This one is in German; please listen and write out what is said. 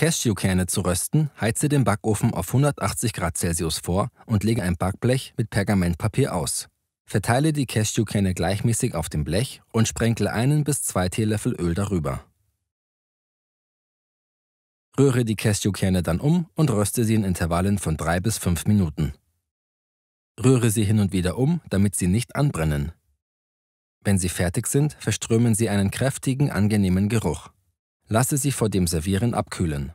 Cashewkerne zu rösten, heize den Backofen auf 180 Grad Celsius vor und lege ein Backblech mit Pergamentpapier aus. Verteile die Cashewkerne gleichmäßig auf dem Blech und sprenkle einen bis zwei Teelöffel Öl darüber. Rühre die Cashewkerne dann um und röste sie in Intervallen von drei bis fünf Minuten. Rühre sie hin und wieder um, damit sie nicht anbrennen. Wenn sie fertig sind, verströmen sie einen kräftigen, angenehmen Geruch. Lasse sie vor dem Servieren abkühlen.